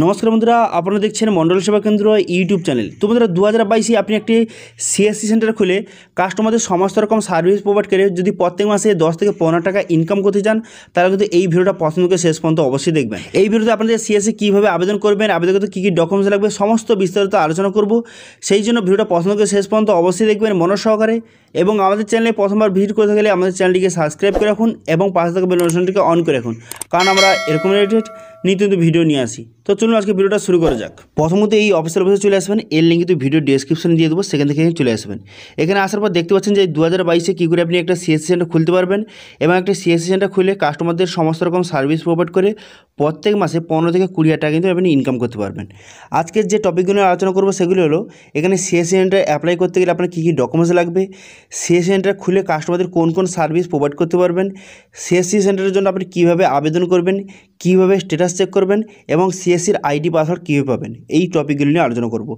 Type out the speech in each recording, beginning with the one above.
নমস্কার বন্ধুরা আপনারা দেখছেন মণ্ডল সেবা কেন্দ্র ইউটিউব চ্যানেল তো বন্ধুরা দু হাজার বাইশে আপনি একটি সিএসসি সেন্টার খুলে কাস্টমারদের সমস্ত রকম সার্ভিস প্রোভাইড করে যদি প্রত্যেক মাসে দশ থেকে পনেরো টাকা ইনকাম করতে চান তাহলে কিন্তু এই ভিডিওটা প্রথম থেকে শেষ পর্যন্ত অবশ্যই দেখবেন এই ভিডিওতে আপনাদের সিএসসি কীভাবে আবেদন করবেন আবেদন করতে কী কী ডকুমেন্টস লাগবে সমস্ত বিস্তারিত আলোচনা করব সেই জন্য ভিডিওটা প্রথম থেকে শেষ পর্যন্ত অবশ্যই দেখবেন সহকারে এবং আমাদের চ্যানেলে প্রথমবার ভিজিট করতে গেলে আমাদের চ্যানেলটিকে সাবস্ক্রাইব করে রাখুন এবং পাশে থাকা বেল অন করে রাখুন কারণ আমরা এরকম রিলেটেড নিত্যন্ত ভিডিও নিয়ে আসি তো চলুন আজকে ভিডিওটা শুরু করা যাক প্রথমত এই অফিসের অফিসে চলে আসবেন এর লিঙ্ক কিন্তু ভিডিও ডিসক্রিপশনে দিয়ে দেবো সেখান থেকে চলে আসবেন এখানে আসার পর দেখতে পাচ্ছেন যে দু হাজার বাইশে কী করে আপনি একটা সিএসসি সেন্টার খুলতে পারবেন এবং একটা সিএসসি সেন্টার খুলে কাস্টমারদের সমস্ত রকম সার্ভিস প্রোভাইড করে প্রত্যেক মাসে পনেরো থেকে কুড়ি হাজার টাকা কিন্তু আপনি ইনকাম করতে পারবেন আজকের যে টপিকগুলো আলোচনা করবো সেগুলি হলো এখানে সিএসসি সেন্টার অ্যাপ্লাই করতে গেলে আপনার কী কী ডকুমেন্টস লাগবে সিএসসি সেন্টার খুলে কাস্টমারদের কোন কোন সার্ভিস প্রোভাইড করতে পারবেন সিএসসি সেন্টারের জন্য আপনি কীভাবে আবেদন করবেন কীভাবে স্টেটাস চেক করবেন এবং সিএসসির আইডি পাসওয়ার্ড কীভাবে পাবেন এই টপিকগুলো নিয়ে আলোচনা করব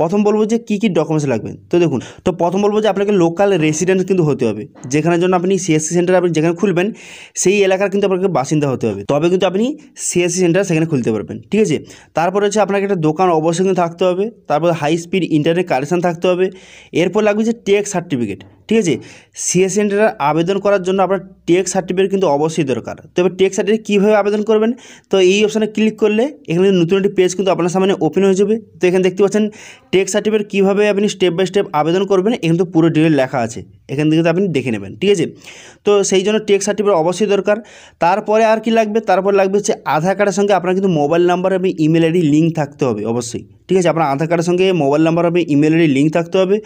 প্রথম বলবো যে কী কী ডকুমেন্টস লাগবে তো দেখুন তো প্রথম বলবো যে আপনাকে লোকাল রেসিডেন্ট কিন্তু হতে হবে যেখানে জন্য আপনি সিএসসি সেন্টার আপনি যেখানে খুলবেন সেই এলাকার কিন্তু আপনাকে বাসিন্দা হতে হবে তবে কিন্তু আপনি সিএসসি সেন্টার সেখানে খুলতে পারবেন ঠিক আছে তারপর হচ্ছে আপনাকে একটা দোকান অবশ্যই কিন্তু থাকতে হবে তারপর হাই স্পিড ইন্টারনেট কানেকশান থাকতে হবে এরপর লাগবে যে টেক সার্টিফিকেট ঠিক আছে সিএস সেন্টারে আবেদন করার জন্য আপনার টেক সার্টিফিকেট কিন্তু অবশ্যই দরকার তো এবার টেক সার্টিফিকেট কীভাবে আবেদন করবেন তো এই অপশানে ক্লিক করলে এখানে নতুন একটি পেজ কিন্তু আপনার সামনে ওপেন হয়ে যাবে তো এখানে দেখতে পাচ্ছেন টেক সার্টিফিকেট কীভাবে আপনি স্টেপ বাই স্টেপ আবেদন করবেন এখানে তো পুরো ডিটেল লেখা আছে এখান থেকে আপনি দেখে নেবেন ঠিক আছে তো সেই জন্য টেক্স সার্টিফিকেট অবশ্যই দরকার তারপরে আর কি লাগবে তারপরে লাগবে হচ্ছে আধার কার্ডের সঙ্গে আপনার কিন্তু মোবাইল নাম্বার এবং ইমেল আইডি লিঙ্ক থাকতে হবে অবশ্যই ঠিক আছে আপনার আধার কার্ডের সঙ্গে মোবাইল নাম্বার হবে ইমেল আইডি লিঙ্ক থাকতে হবে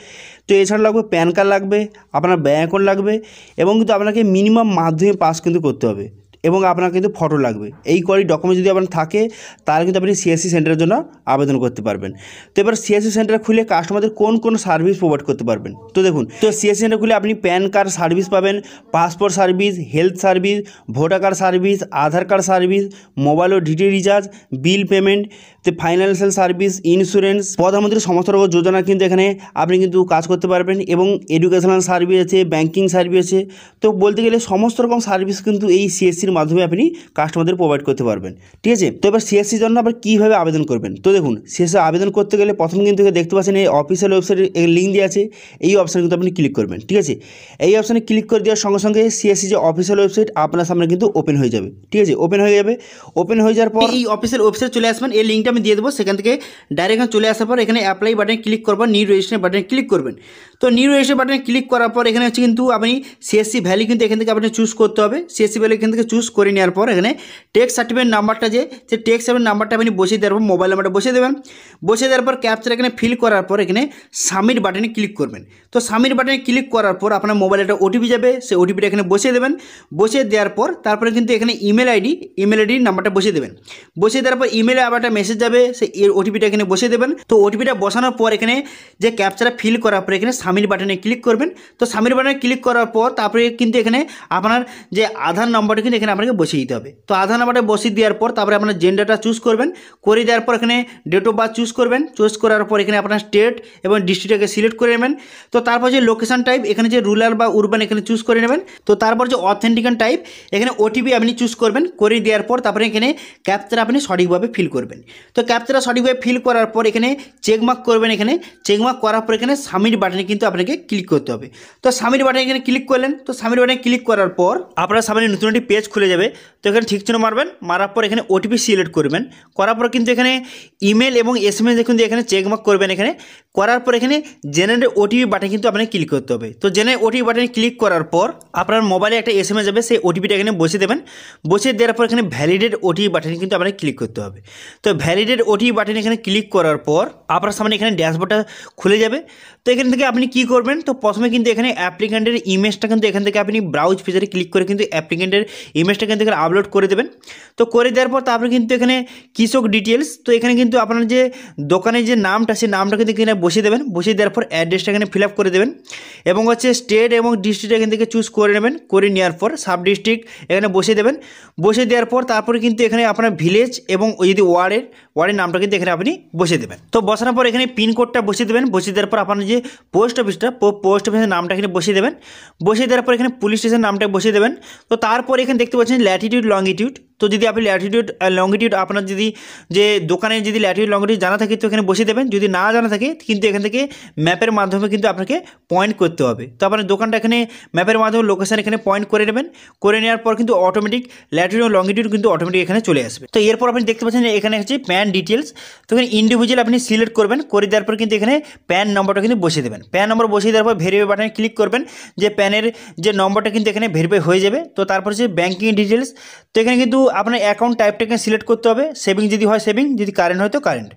তো এছাড়া লাগবে প্যান কার্ড লাগবে আপনার ব্যাঙ্ক অ্যাকাউন্ট লাগবে এবং কিন্তু আপনাকে মিনিমাম মাধ্যমিক পাস কিন্তু করতে হবে এবং আপনার কিন্তু ফটো লাগবে এই কয়েকটি ডকুমেন্ট যদি আপনার থাকে তাহলে কিন্তু আপনি সিএসসি সেন্টারের জন্য আবেদন করতে পারবেন তো এবার সিএসসি সেন্টার খুলে কাস্টমারদের কোন কোন সার্ভিস প্রোভাইড করতে পারবেন তো দেখুন তো সিএসসি সেন্টার খুলে আপনি প্যান কার্ড সার্ভিস পাবেন passport service health service voter card service Aadhaar card service mobile ও ডিটি রিচার্জ বিল পেমেন্ট তো ফাইন্যান্সিয়াল সার্ভিস ইন্স্যুরেন্স প্রধানমন্ত্রী সমস্ত রকম যোজনা কিন্তু এখানে আপনি কিন্তু কাজ করতে পারবেন এবং এডুকেশনাল সার্ভিস আছে ব্যাঙ্কিং সার্ভিস আছে তো বলতে গেলে সমস্ত রকম সার্ভিস কিন্তু এই সিএসসি এলসির মাধ্যমে আপনি কাস্টমারদের প্রোভাইড করতে পারবেন ঠিক আছে তো এবার সিএসসির জন্য আবার কীভাবে আবেদন করবেন তো দেখুন সিএসসি আবেদন করতে গেলে প্রথম কিন্তু দেখতে পাচ্ছেন এই অফিসিয়াল ওয়েবসাইটের লিঙ্ক দিয়ে আছে এই অপশানে কিন্তু আপনি ক্লিক করবেন ঠিক আছে এই অপশানে ক্লিক করে দেওয়ার সঙ্গে সঙ্গে সিএসসি যে অফিসিয়াল ওয়েবসাইট আপনার সামনে কিন্তু ওপেন হয়ে যাবে ঠিক আছে ওপেন হয়ে যাবে ওপেন হয়ে যাওয়ার পর এই অফিসিয়াল ওয়েবসাইট চলে আসবেন এই লিঙ্কটা আমি দিয়ে দেবো সেখান থেকে ডাইরেক্ট চলে আসার পর এখানে অ্যাপ্লাই বাটনে ক্লিক করবেন নিউ রেজিস্ট্রেশন বাটনে ক্লিক করবেন তো নিউ রেজিস্ট্রেশন বাটনে ক্লিক করার পর এখানে হচ্ছে কিন্তু আপনি সিএসসি ভ্যালি কিন্তু এখান থেকে আপনি চুজ করতে হবে সিএসসি ভ্যালি এখান থেকে চুজ চুজ করে নেওয়ার পর এখানে টেক্স সার্টিফিকেট নাম্বারটা যে সে টেক্স সার্টিফিকেট নাম্বারটা আপনি বসিয়ে দেওয়ার পর মোবাইল নাম্বারটা বসিয়ে দেবেন বসিয়ে দেওয়ার পর ক্যাপচার এখানে ফিল করার পর এখানে সাবমিট বাটনে ক্লিক করবেন তো সাবমিট বাটনে ক্লিক করার পর আপনার মোবাইলে একটা ওটিপি যাবে সেই ওটিপিটা এখানে বসিয়ে দেবেন বসিয়ে দেওয়ার পর তারপরে কিন্তু এখানে ইমেল আইডি ইমেল আইডির নাম্বারটা বসিয়ে দেবেন বসিয়ে দেওয়ার পর ইমেলে আবার একটা মেসেজ যাবে সেই ওটিপিটা এখানে বসিয়ে দেবেন তো ওটিপিটা বসানোর পর এখানে যে ক্যাপচারা ফিল করার পর এখানে সাবমিট বাটনে ক্লিক করবেন তো সাবমিট বাটনে ক্লিক করার পর তারপরে কিন্তু এখানে আপনার যে আধার নম্বরটা কিন্তু এখানে আপনাকে বসিয়ে দিতে হবে তো আধার নাম্বারটা বসিয়ে দেওয়ার পর তারপরে আপনার জেন্ডারটা চুজ করবেন করে দেওয়ার পর এখানে ডেট অফ বার্থ চুজ করবেন চুজ করার পর এখানে আপনার স্টেট এবং ডিস্ট্রিক্টটাকে সিলেক্ট করে নেবেন তো তো তারপর যে লোকেশান টাইপ এখানে যে রুরাল বা উরবান এখানে চুজ করে নেবেন তো তারপর যে অথেন্টিকান টাইপ এখানে ওটিপি আপনি চুজ করবেন করে দেওয়ার পর তারপরে এখানে ক্যাপচার আপনি সঠিকভাবে ফিল করবেন তো ক্যাপচারা সঠিকভাবে ফিল করার পর এখানে চেকমার্ক করবেন এখানে চেকমার্ক করার পর এখানে সামির বাটনে কিন্তু আপনাকে ক্লিক করতে হবে তো সামির বাটনে এখানে ক্লিক করলেন তো সামির বাটনে ক্লিক করার পর আপনার সামনে নতুন একটি পেজ খুলে যাবে তো এখানে ঠিক চিহ্ন মারবেন মারার পর এখানে ওটিপি সিলেক্ট করবেন করার পর কিন্তু এখানে ইমেল এবং এস এম এস দেখুন এখানে চেকমার্ক করবেন এখানে করার পর এখানে জেনারেট ওটিপি বাটনে কিন্তু আপনাকে ক্লিক করতে হবে তো জেনে ওটিপি বাটনে ক্লিক করার পর আপনার মোবাইলে একটা এস এম এস যাবে সেই ওটিপিটা এখানে বসিয়ে দেবেন বসিয়ে দেওয়ার পর এখানে ভ্যালিডেড ওটিপি বাটনে কিন্তু আপনাকে ক্লিক করতে হবে তো ভ্যালিডেড ওটিপি বাটনে এখানে ক্লিক করার পর আপনার সামনে এখানে ড্যাশবোর্ডটা খুলে যাবে তো এখান থেকে আপনি কি করবেন তো প্রথমে কিন্তু এখানে অ্যাপ্লিকেন্টের ইমেজটা কিন্তু এখান থেকে আপনি ব্রাউজ ফিচারে ক্লিক করে কিন্তু অ্যাপ্লিকেন্টের ইমেজটা কিন্তু এখানে আপলোড করে দেবেন তো করে দেওয়ার পর তারপরে কিন্তু এখানে কৃষক ডিটেলস তো এখানে কিন্তু আপনার যে দোকানের যে নামটা সেই নামটা কিন্তু এখানে বসিয়ে দেবেন বসিয়ে দেওয়ার পর অ্যাড্রেসটা এখানে ফিল আপ করে দেবেন এবং হচ্ছে স্টেট এবং ডিস্ট্রিক্ট এখান থেকে চুজ করে নেবেন করে নেওয়ার পর সাব ডিস্ট্রিক্ট এখানে বসে দেবেন বসে দেওয়ার পর তারপরে কিন্তু এখানে আপনার ভিলেজ এবং যদি ওয়ার্ডের ওয়ার্ডের নামটা কিন্তু এখানে আপনি বসে দেবেন তো বসানোর পর এখানে পিনকোডটা বসে দেবেন বসে দেওয়ার পর আপনার যে পোস্ট অফিসটা পোস্ট অফিসের নামটা এখানে বসিয়ে দেবেন বসিয়ে দেওয়ার পর এখানে পুলিশ স্টেশন নামটা বসিয়ে দেবেন তো তারপর এখানে দেখতে পাচ্ছেন ল্যাটিটিউড লঙ্গিটিউড তো যদি আপনি ল্যাটিটিউড লঙ্গিটিউড আপনার যদি যে দোকানে যদি ল্যাটিউড লঙ্গিটিউড জানা থাকে তো এখানে বসে দেবেন যদি না জানা থাকে কিন্তু এখান থেকে ম্যাপের মাধ্যমে কিন্তু আপনাকে পয়েন্ট করতে হবে তো আপনার দোকানটা এখানে ম্যাপের মাধ্যমে লোকেশান এখানে পয়েন্ট করে নেবেন করে নেওয়ার পর কিন্তু অটোমেটিক ল্যাটিটিউড লঙ্গিটিউড কিন্তু অটোমেটিক এখানে চলে আসবে তো এরপর আপনি দেখতে পাচ্ছেন এখানে হচ্ছে প্যান ডিটেলস তো এখানে ইন্ডিভিজুয়াল আপনি সিলেক্ট করবেন করে দেওয়ার পর কিন্তু এখানে প্যান নম্বরটা কিন্তু বসিয়ে দেবেন প্যান নম্বর বসিয়ে দেওয়ার পর ভেরিফাই বাটনে ক্লিক করবেন যে প্যানের যে নম্বরটা কিন্তু এখানে ভেরিফাই হয়ে যাবে তো তারপর হচ্ছে ব্যাঙ্কিং ডিটেলস তো এখানে কিন্তু আপনার অ্যাকাউন্ট টাইপটাকে সিলেক্ট করতে হবে সেভিং যদি হয় সেভিং যদি কারেন্ট হয় তো কারেন্ট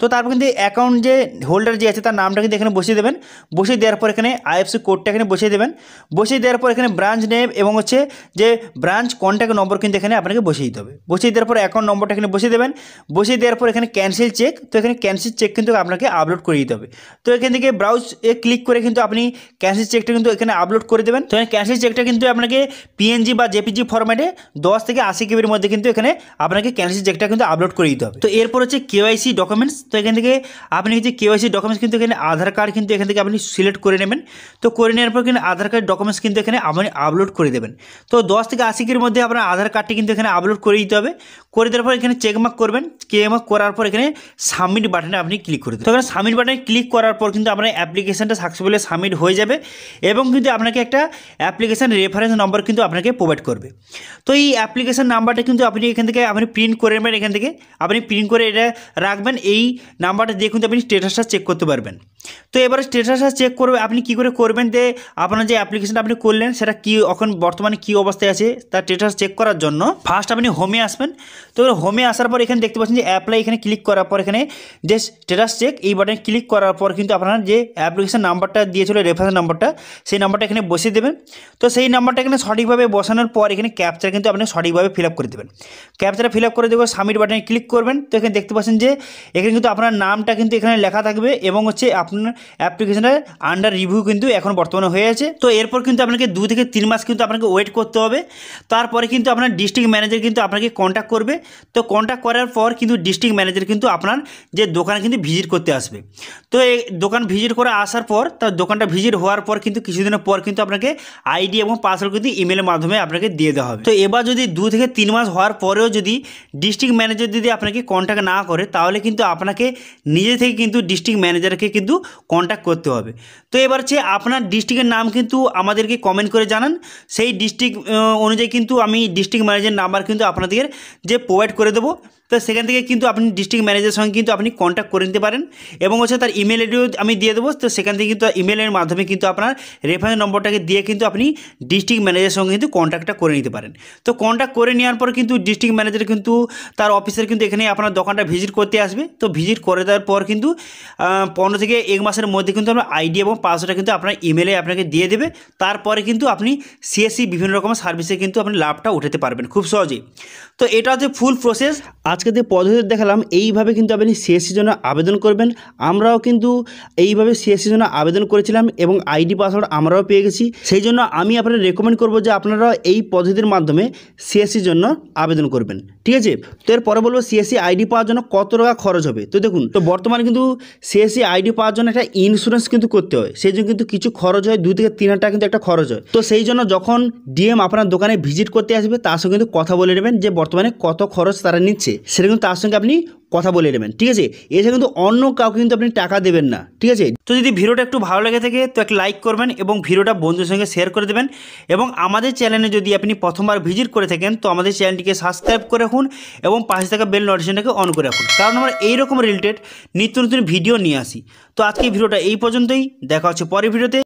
তো তারপর কিন্তু অ্যাকাউন্ট যে হোল্ডার যে আছে তার নামটা কিন্তু এখানে বসিয়ে দেবেন বসিয়ে দেওয়ার পর এখানে আইএফসি কোডটা এখানে বসিয়ে দেবেন বসিয়ে দেওয়ার পর এখানে ব্রাঞ্চ নেম এবং হচ্ছে যে ব্রাঞ্চ কন্ট্যাক্ট নম্বর কিন্তু এখানে আপনাকে বসিয়ে দিতে হবে বসিয়ে দেওয়ার পর অ্যাকাউন্ট নম্বরটা এখানে বসিয়ে দেবেন বসিয়ে দেওয়ার পর এখানে ক্যান্সেল চেক তো এখানে ক্যান্সেল চেক কিন্তু আপনাকে আপলোড করে দিতে হবে তো এখান থেকে ব্রাউজ এ ক্লিক করে কিন্তু আপনি ক্যান্সেল চেকটা কিন্তু এখানে আপলোড করে দেবেন তো এখানে ক্যান্সেল চেকটা কিন্তু আপনাকে পিএনজি বা জেপিজি ফরম্যাটে দশ থেকে আশি কেবির মধ্যে কিন্তু এখানে আপনাকে ক্যান্সি চেকটা কিন্তু আপলোড করে দিতে হবে তো এরপর হচ্ছে কেওয়াইসি ডকুমেন্টস তো এখান থেকে আপনি যে কেওয়াইসি ডকুমেন্টস কিন্তু এখানে আধার কার্ড কিন্তু এখান থেকে আপনি সিলেক্ট করে নেবেন তো করে নেওয়ার পর কিন্তু আধার কার্ড ডকুমেন্টস কিন্তু এখানে আপনি আপলোড করে দেবেন তো দশ থেকে আশিকের মধ্যে আপনার আধার কার্ডটি কিন্তু এখানে আপলোড করে দিতে হবে করে দেওয়ার পর এখানে চেকমার্ক করবেন চেকমার্ক করার পর এখানে সাবমিট বাটনে আপনি ক্লিক করে দেবেন তো এখানে সাবমিট বাটনে ক্লিক করার পর কিন্তু আপনার অ্যাপ্লিকেশানটা সাকসেসফুলি সাবমিট হয়ে যাবে এবং কিন্তু আপনাকে একটা অ্যাপ্লিকেশান রেফারেন্স নম্বর কিন্তু আপনাকে প্রোভাইড করবে তো এই অ্যাপ্লিকেশান নাম্বারটা কিন্তু আপনি এখান থেকে আপনি প্রিন্ট করে নেবেন এখান থেকে আপনি প্রিন্ট করে এটা রাখবেন এই নাম্বারটা দিয়ে কিন্তু আপনি স্টেটাসটা চেক করতে পারবেন তো এবার স্টেটাসটা চেক করবে আপনি কি করে করবেন যে আপনার যে অ্যাপ্লিকেশনটা আপনি করলেন সেটা কি এখন বর্তমানে কি অবস্থায় আছে তার স্টেটাস চেক করার জন্য ফার্স্ট আপনি হোমে আসবেন তো হোমে আসার পর এখানে দেখতে পাচ্ছেন যে অ্যাপ্লাই এখানে ক্লিক করার পর এখানে যে স্টেটাস চেক এই বাটনে ক্লিক করার পর কিন্তু আপনার যে অ্যাপ্লিকেশন নাম্বারটা দিয়েছিল রেফারেন্স নাম্বারটা সেই নাম্বারটা এখানে বসিয়ে দেবেন তো সেই নাম্বারটা এখানে সঠিকভাবে বসানোর পর এখানে ক্যাপচার কিন্তু আপনি সঠিকভাবে ফিল করে দেবেন ক্যাপচার ফিল করে দেবো সাবমিট বাটনে ক্লিক করবেন তো এখানে দেখতে পাচ্ছেন যে এখানে কিন্তু আপনার নামটা কিন্তু এখানে লেখা থাকবে এবং হচ্ছে আপনার আপনার অ্যাপ্লিকেশনের আন্ডার রিভিউ কিন্তু এখন বর্তমানে হয়ে আছে তো এরপর কিন্তু আপনাকে দু থেকে তিন মাস কিন্তু আপনাকে ওয়েট করতে হবে তারপরে কিন্তু আপনার ডিস্ট্রিক্ট ম্যানেজার কিন্তু আপনাকে কন্ট্যাক্ট করবে তো কন্ট্যাক্ট করার পর কিন্তু ডিস্ট্রিক্ট ম্যানেজার কিন্তু আপনার যে দোকান কিন্তু ভিজিট করতে আসবে তো এই দোকান ভিজিট করে আসার পর তার দোকানটা ভিজিট হওয়ার পর কিন্তু কিছুদিনের পর কিন্তু আপনাকে আইডি এবং পাসওয়ার্ড কিন্তু ইমেলের মাধ্যমে আপনাকে দিয়ে দেওয়া হবে তো এবার যদি দু থেকে তিন মাস হওয়ার পরেও যদি ডিস্ট্রিক্ট ম্যানেজার যদি আপনাকে কন্ট্যাক্ট না করে তাহলে কিন্তু আপনাকে নিজে থেকে কিন্তু ডিস্ট্রিক্ট ম্যানেজারকে কিন্তু কন্ট্যাক্ট করতে হবে তো এবার হচ্ছে আপনার ডিস্ট্রিক্টের নাম কিন্তু আমাদেরকে কমেন্ট করে জানান সেই ডিস্ট্রিক্ট অনুযায়ী কিন্তু আমি ডিস্ট্রিক্ট ম্যানেজার নাম্বার কিন্তু আপনাদের যে প্রোভাইড করে দেবো তো সেখান থেকে কিন্তু আপনি ডিস্ট্রিক্ট ম্যানেজারের সঙ্গে কিন্তু আপনি কন্ট্যাক্ট করে নিতে পারেন এবং হচ্ছে তার ইমেল আইডিও আমি দিয়ে দেবো তো সেখান থেকে কিন্তু ইমেলের মাধ্যমে কিন্তু আপনার রেফারেন্স নম্বরটাকে দিয়ে কিন্তু আপনি ডিস্ট্রিক্ট ম্যানেজারের সঙ্গে কিন্তু কন্ট্যাক্টটা করে নিতে পারেন তো কন্ট্যাক্ট করে নেওয়ার পর কিন্তু ডিস্ট্রিক্ট ম্যানেজার কিন্তু তার অফিসের কিন্তু এখানে আপনার দোকানটা ভিজিট করতে আসবে তো ভিজিট করে দেওয়ার পর কিন্তু পনেরো থেকে এক মাসের মধ্যে কিন্তু আপনার আইডি এবং পাসওয়ার্ডটা কিন্তু আপনার ইমেলে আপনাকে দিয়ে দেবে তারপরে কিন্তু আপনি সিএসসি e বিভিন্ন রকমের সার্ভিসে কিন্তু আপনি লাভটা উঠাতে পারবেন খুব সহজেই তো এটা হচ্ছে ফুল প্রসেস আজ আজকে যে পদ্ধতি দেখালাম এইভাবে কিন্তু আপনি সিএসসির জন্য আবেদন করবেন আমরাও কিন্তু এইভাবে সিএসসির জন্য আবেদন করেছিলাম এবং আইডি পাসওয়ার্ড আমরাও পেয়ে গেছি সেই জন্য আমি আপনারা রেকমেন্ড করব যে আপনারা এই পদ্ধতির মাধ্যমে সিএসসির জন্য আবেদন করবেন ঠিক আছে তো এরপরে বলবো সিএসসি আইডি পাওয়ার জন্য কত টাকা খরচ হবে তো দেখুন তো বর্তমানে কিন্তু সিএসসি আইডি পাওয়ার জন্য একটা ইন্স্যুরেন্স কিন্তু করতে হয় সেই জন্য কিন্তু কিছু খরচ হয় দুই থেকে তিন হাজার টাকা কিন্তু একটা খরচ হয় তো সেই জন্য যখন ডিএম আপনার দোকানে ভিজিট করতে আসবে তার সঙ্গে কিন্তু কথা বলে নেবেন যে বর্তমানে কত খরচ তারা নিচ্ছে সেটা কিন্তু তার সঙ্গে আপনি কথা বলে নেবেন ঠিক আছে এছাড়া কিন্তু অন্য কাউকে কিন্তু আপনি টাকা দেবেন না ঠিক আছে তো যদি ভিডিওটা একটু ভালো লেগে থাকে তো একটা লাইক করবেন এবং ভিডিওটা বন্ধুদের সঙ্গে শেয়ার করে দেবেন এবং আমাদের চ্যানেলে যদি আপনি প্রথমবার ভিজিট করে থাকেন তো আমাদের চ্যানেলটিকে সাবস্ক্রাইব করে রাখুন এবং পাশে থাকা বেল নোটিফিকেশনটাকে অন করে রাখুন কারণ আমরা এইরকম রিলেটেড নিত্য নতুন ভিডিও নিয়ে আসি তো আজকে ভিডিওটা এই পর্যন্তই দেখা হচ্ছে পরের ভিডিওতে